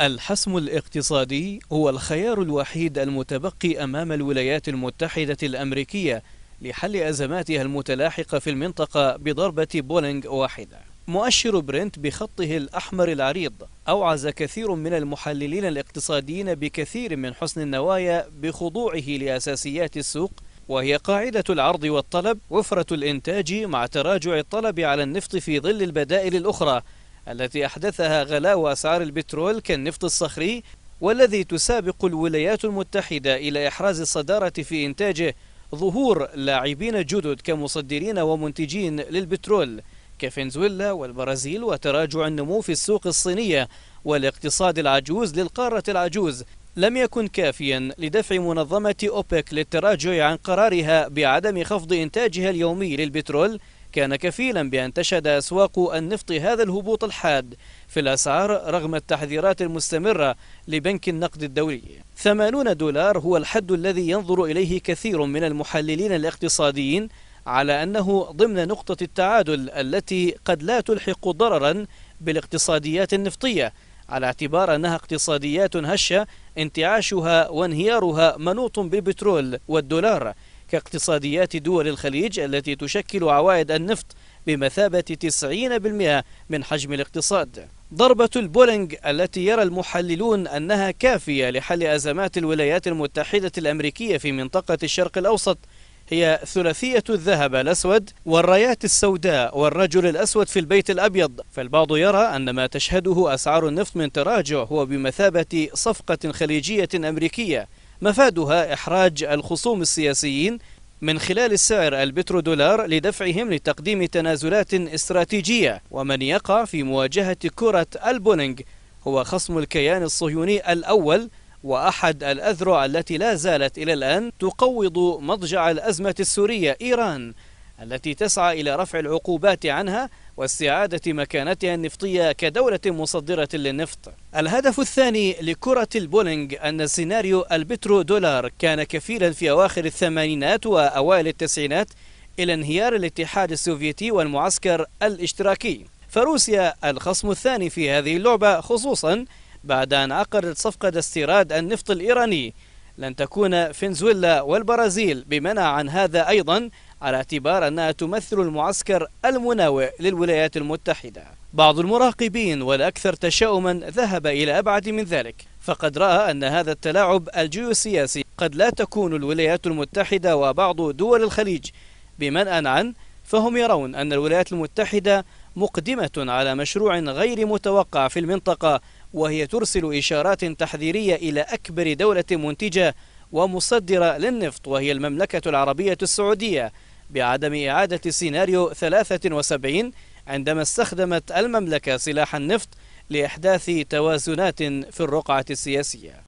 الحسم الاقتصادي هو الخيار الوحيد المتبقي أمام الولايات المتحدة الأمريكية لحل أزماتها المتلاحقة في المنطقة بضربة بولينج واحدة مؤشر برنت بخطه الأحمر العريض أوعز كثير من المحللين الاقتصاديين بكثير من حسن النوايا بخضوعه لأساسيات السوق وهي قاعدة العرض والطلب وفرة الإنتاج مع تراجع الطلب على النفط في ظل البدائل الأخرى التي أحدثها غلاء أسعار البترول كالنفط الصخري والذي تسابق الولايات المتحدة إلى إحراز الصدارة في إنتاجه ظهور لاعبين جدد كمصدرين ومنتجين للبترول كفنزويلا والبرازيل وتراجع النمو في السوق الصينية والاقتصاد العجوز للقارة العجوز لم يكن كافيا لدفع منظمة أوبك للتراجع عن قرارها بعدم خفض إنتاجها اليومي للبترول كان كفيلا بأن تشهد أسواق النفط هذا الهبوط الحاد في الأسعار رغم التحذيرات المستمرة لبنك النقد الدولي 80 دولار هو الحد الذي ينظر إليه كثير من المحللين الاقتصاديين على أنه ضمن نقطة التعادل التي قد لا تلحق ضررا بالاقتصاديات النفطية على اعتبار أنها اقتصاديات هشة انتعاشها وانهيارها منوط بالبترول والدولار كاقتصاديات دول الخليج التي تشكل عوائد النفط بمثابة 90% من حجم الاقتصاد ضربة البولينج التي يرى المحللون أنها كافية لحل أزمات الولايات المتحدة الأمريكية في منطقة الشرق الأوسط هي ثلاثية الذهب الأسود والرايات السوداء والرجل الأسود في البيت الأبيض فالبعض يرى أن ما تشهده أسعار النفط من تراجع هو بمثابة صفقة خليجية أمريكية مفادها إحراج الخصوم السياسيين من خلال السعر البترودولار لدفعهم لتقديم تنازلات استراتيجية ومن يقع في مواجهة كرة البونينج هو خصم الكيان الصهيوني الأول وأحد الأذرع التي لا زالت إلى الآن تقوض مضجع الأزمة السورية إيران التي تسعى إلى رفع العقوبات عنها واستعادة مكانتها النفطية كدولة مصدرة للنفط الهدف الثاني لكرة البولينج أن سيناريو البترو دولار كان كفيلا في أواخر الثمانينات وأوائل التسعينات إلى انهيار الاتحاد السوفيتي والمعسكر الاشتراكي فروسيا الخصم الثاني في هذه اللعبة خصوصا بعد أن عقدت صفقة استيراد النفط الإيراني لن تكون فنزويلا والبرازيل بمنع عن هذا أيضا على اعتبار أنها تمثل المعسكر المناوئ للولايات المتحدة بعض المراقبين والأكثر تشاؤما ذهب إلى أبعد من ذلك فقد رأى أن هذا التلاعب الجيوسياسي قد لا تكون الولايات المتحدة وبعض دول الخليج بمنأى عن فهم يرون أن الولايات المتحدة مقدمة على مشروع غير متوقع في المنطقة وهي ترسل إشارات تحذيرية إلى أكبر دولة منتجة ومصدرة للنفط وهي المملكة العربية السعودية بعدم إعادة سيناريو 73 عندما استخدمت المملكة سلاح النفط لإحداث توازنات في الرقعة السياسية